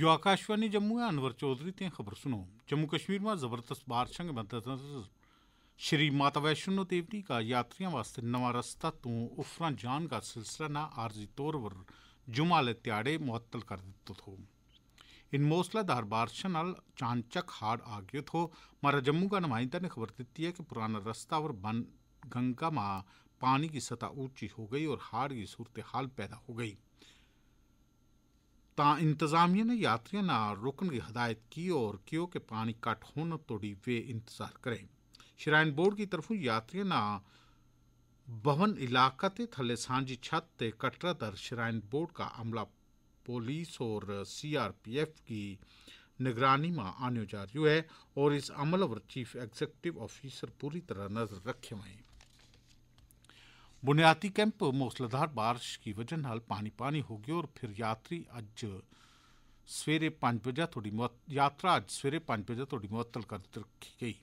यो आकाशवाणी जम्मू अनवर चौधरी ते खबर सुनो जम्मू कश्मीर में जबरदस्त बारिशों के मद्देनजर श्री माता वैष्णो देवी का यात्रियों वास्ते नवा रस्ता तो उफरा जान का सिलसिला ना आरजी तौर पर जुमा ले त्याड़े मुअत्तल कर दिते थो इन मौसलाधार बारिश नाल चानचक हाड़ आ गए थो मारा जम्मू का नुमाइंदा ने खबर दी है कि पुराना रस्ता और बन गंगा में पानी की सतह ऊंची हो गई और हाड़ की सूरत हाल पैदा हो गई ता इंतज़ामिया ने यात्रियों ना ਰੁਕਣ की हदायत की और ਕਿਉ ਕਿ ਪਾਣੀ ਘਟ ਹੋਣ ਤੋੜੀ वे इंतजार करें श्राइन बोर्ड की ਤਰਫੋਂ यात्रियों ਨਾਲ भवन इलाका थे थले सांझी छत ते कटरा दर श्राइन बोर्ड का अमला पुलिस और सीआरपीएफ की निगरानी में आने जा रही है और इस अमल पर चीफ एग्जीक्यूटिव ऑफिसर पूरी तरह नजर रखे हुए हैं ਬੁਨਿਆਦੀ ਕੈਂਪ ਮੌਸਲਧਾਰ بارش ਦੀ ਵਜ੍ਹਾ ਨਾਲ पानी ਪਾਣੀ ਹੋ ਗਿਆ ਔਰ ਫਿਰ ਯਾਤਰੀ ਅੱਜ ਸਵੇਰੇ 5 ਵਜੇ ਤੁਹਾਡੀ यात्रा अज सवेरे पांच बजे थोड़ी मुअत्तल कर रखी गई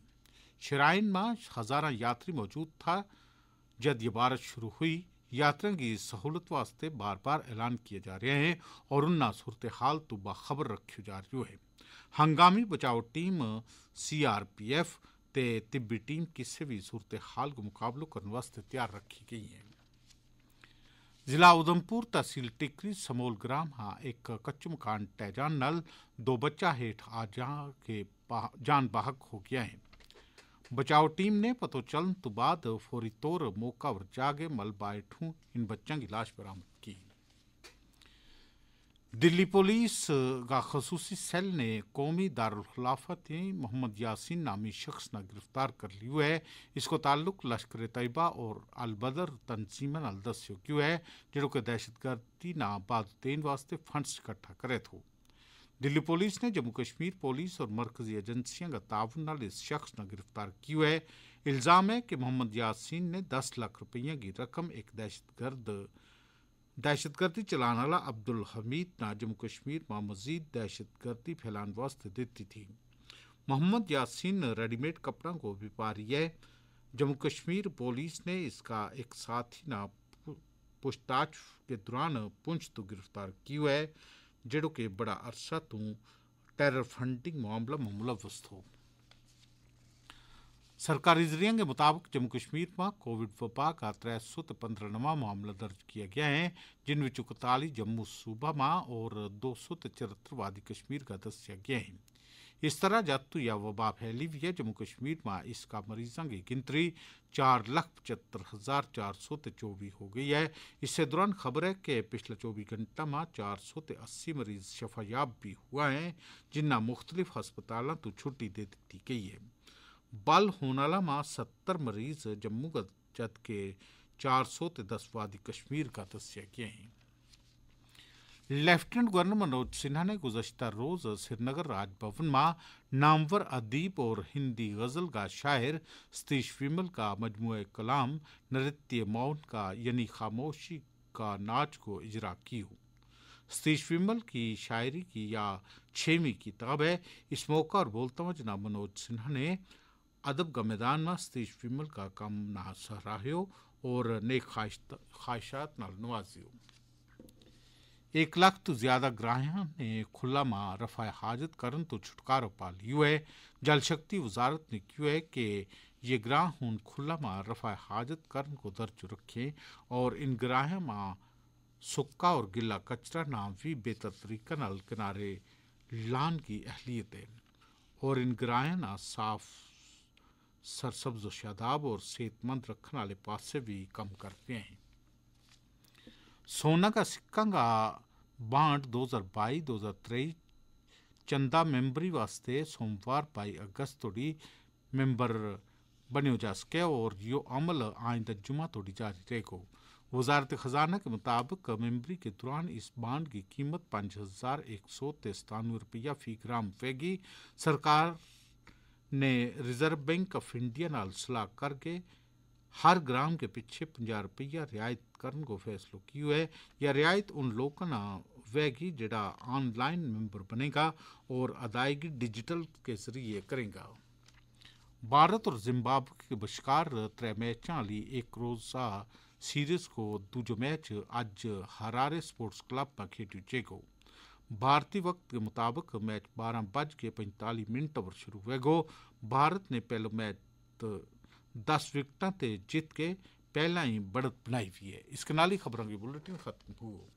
श्राइन में हजारा यात्री मौजूद था जब ये बारिश शुरू हुई यात्रियों की सहूलत वास्ते बार बार ऐलान किए जा रहे हैं और उन्ना सूरत हाल तो बाखबर रखी जा रही है हंगामी बचाव टीम सीआरपीएफ ते तिब्बी टीम किसी भी सूरत हाल को मुकाबलो करने वास्ते तैयार रखी गई है जिला उधमपुर तहसील टिकरी समोल ग्राम हाँ एक कच्चू मकान टैजान नल दो बच्चा हेठ आ जा के जान बाहक हो गया है बचाव टीम ने पतोचलन तो बाद फौरी तौर मौका पर जागे मलबा हेठू इन बच्चों की लाश बरामद की दिल्ली पुलिस का खसूसी सेल ने कौमी दारखिलाफत मोहम्मद यासिन नामी शख्स ने गिरफ्तार कर लियो है इसको ताल्लुक लश्कर तयबा और अलबदर तनसीमन अल दस्यो क्यों है जो कि दहशतगर्दी ना बाद देने वास्ते फंड्स इकट्ठा करे थो दिल्ली पुलिस ने जम्मू कश्मीर पुलिस और मरकजी एजेंसियां का ताउन इस शख्स ने गिरफ्तार किया है इल्ज़ाम है कि मोहम्मद यासिन ने दस लाख रुपये की रकम एक दहशतगर्द दहशतगर्दी चलाने वाला अब्दुल हमीद ना जम्मू कश्मीर में मजीद दहशतगर्दी फैलाने वास्ते दी थी मोहम्मद यासीन ने रेडीमेड कपड़ा को व्यापारी है जम्मू कश्मीर पुलिस ने इसका एक साथी ना पूछताछ के दौरान पुंछ तो गिरफ्तार किया है जो कि बड़ा अरसा तो टेरर फंडिंग मामला में मुलवस हो जरिए के मुताबिक जम्मू જમ્મુ કશ્મીરમાં કોવિડ વબા કા ત્રૈસો पंद्रह नवा मामला दर्ज किया गया है में चौतालीस जम्मू सूबा में और दो सौ तिहत्तर वादी कश्मीर का दसिया गया है इस तरह जातु या वबा फैली हुई है जम्मू कश्मीर में इसका मरीजों की गिनती चार लख पचहत्तर हजार चार सौ चौबीस हो गई है इस दौरान खबर है कि पिछले चौबीस घंटा में चार सौ अस्सी मरीज शफायाब भी हुआ है जिन्हें मुख्तलिफ हस्पताल तो छुट्टी दे दी गई है बल होनाला मां सत्तर मरीज जम्मू का जबकि चार सौ तो दस वादी कश्मीर का दसिया गया है लेफ्टिनेंट गवर्नर मनोज सिन्हा ने गुजशत रोज श्रीनगर राजभवन में नामवर अदीब और हिंदी गजल का शायर सतीश विमल का मजमु कलाम नृत्य मौन का यानी खामोशी का नाच को इजरा की हूँ सतीश विमल की शायरी की या छवीं किताब है इस मौका और बोलता हुआ जना मनोज सिन्हा ने अदब का में स्टेज फिमल का कम ना सराहियो और नेक ख्वाहिश ख्वाहिशात नाल नवाजियो एक लाख तो ज्यादा ग्राहियां ने खुला मां रफा हाजत करन तो छुटकारो पा लियो है जल शक्ति वजारत ने क्यों है कि ये ग्राह हूँ खुला मां रफा हाजत करन को दर्ज रखें और इन ग्राह मां सुक्का और गिला कचरा नाम भी बेहतर तरीका नाल किनारे लान की अहलियत है और इन ग्राह ना साफ़ सरसब्ज शादाब और सेहतमंद रखने वाले पास से भी कम करते हैं सोना का सिक्का का बांट 2022-2023 चंदा मेंबरी वास्ते सोमवार बाई अगस्त तोड़ी मेंबर बने जा सके और यो अमल आइंदा जुमा तोड़ी जारी रहेगा वजारत खजाना के मुताबिक मेम्बरी के दौरान इस बांड की कीमत पाँच हज़ार एक सौ तिरतानवे रुपया फी ग्राम पेगी सरकार ने रिजर्व बैंक ऑफ इंडिया ਨਾਲ ਸਲਾਹ ਕਰਕੇ ਹਰ ਗ੍ਰਾਮ के ਪਿੱਛੇ 50 रुपया ਰਿਆਇਤ ਕਰਨ ਕੋ ਫੈਸਲੋ ਕੀਓ ਹੈ ਇਹ ਰਿਆਇਤ ਉਨ ਲੋਕਾਂ ਨਾ ਵੈਗੀ ਜਿਹੜਾ ਆਨਲਾਈਨ ਮੈਂਬਰ ਬਣੇਗਾ ਔਰ ਅਦਾਇਗੀ ਡਿਜੀਟल के जरिए करेगा भारत और जिम्बाब्वे के बशकार त्रै मैचों वाली एक रोजा सीरीज को दूजो मैच अज हरारे स्पोर्ट्स क्लब में खेड जेगो भारतीय वक्त के मुताबिक मैच बारह बज के पंजताली मिनट पर शुरू गो भारत ने पहलो मैच दस विकटा ते जीत के पहला ही बढ़त बनाई हुई है इस कनाली खबरों की बुलेटिन खत्म हुआ